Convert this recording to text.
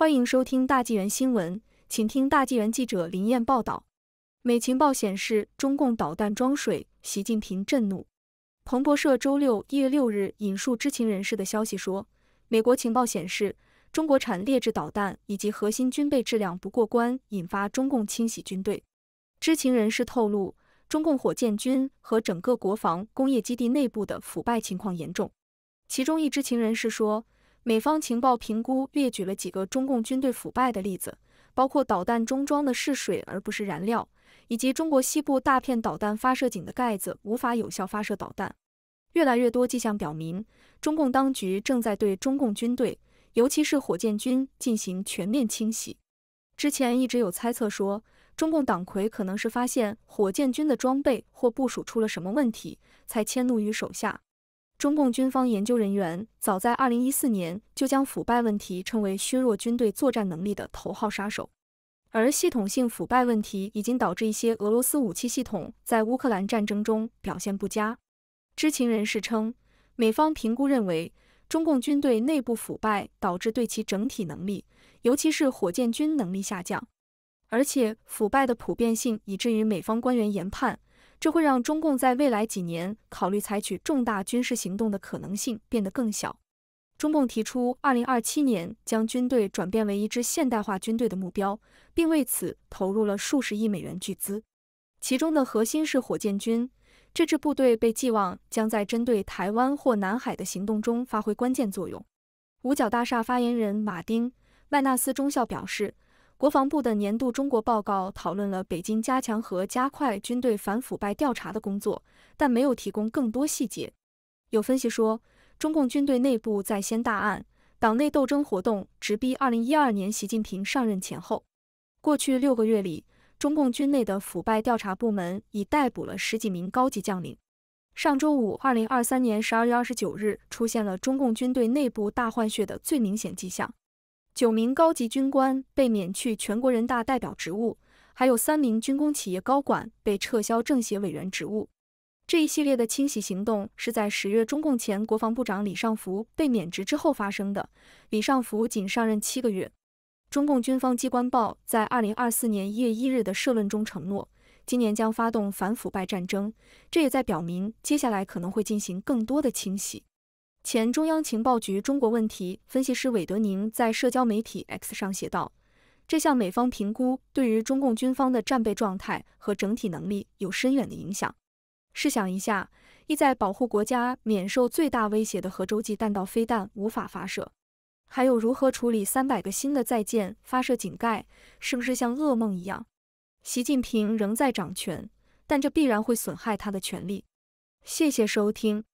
欢迎收听《大纪元新闻》，请听大纪元记者林燕报道。美情报显示中共导弹装水，习近平震怒。彭博社周六一月六日引述知情人士的消息说，美国情报显示中国产劣质导弹以及核心军备质量不过关，引发中共清洗军队。知情人士透露，中共火箭军和整个国防工业基地内部的腐败情况严重。其中一知情人士说。美方情报评估列举了几个中共军队腐败的例子，包括导弹中装的是水而不是燃料，以及中国西部大片导弹发射井的盖子无法有效发射导弹。越来越多迹象表明，中共当局正在对中共军队，尤其是火箭军进行全面清洗。之前一直有猜测说，中共党魁可能是发现火箭军的装备或部署出了什么问题，才迁怒于手下。中共军方研究人员早在二零一四年就将腐败问题称为削弱军队作战能力的头号杀手，而系统性腐败问题已经导致一些俄罗斯武器系统在乌克兰战争中表现不佳。知情人士称，美方评估认为，中共军队内部腐败导致对其整体能力，尤其是火箭军能力下降，而且腐败的普遍性以至于美方官员研判。这会让中共在未来几年考虑采取重大军事行动的可能性变得更小。中共提出，二零二七年将军队转变为一支现代化军队的目标，并为此投入了数十亿美元巨资，其中的核心是火箭军。这支部队被寄望将在针对台湾或南海的行动中发挥关键作用。五角大厦发言人马丁·麦纳斯中校表示。国防部的年度中国报告讨论了北京加强和加快军队反腐败调查的工作，但没有提供更多细节。有分析说，中共军队内部在先大案，党内斗争活动直逼二零一二年习近平上任前后。过去六个月里，中共军内的腐败调查部门已逮捕了十几名高级将领。上周五，二零二三年十二月二十九日，出现了中共军队内部大换血的最明显迹象。九名高级军官被免去全国人大代表职务，还有三名军工企业高管被撤销政协委员职务。这一系列的清洗行动是在十月中共前国防部长李尚福被免职之后发生的。李尚福仅上任七个月。中共军方机关报在二零二四年一月一日的社论中承诺，今年将发动反腐败战争，这也在表明接下来可能会进行更多的清洗。前中央情报局中国问题分析师韦德宁在社交媒体 X 上写道：“这项美方评估对于中共军方的战备状态和整体能力有深远的影响。试想一下，意在保护国家免受最大威胁的核洲际弹道飞弹无法发射，还有如何处理三百个新的在建发射井盖，是不是像噩梦一样？”习近平仍在掌权，但这必然会损害他的权利。谢谢收听。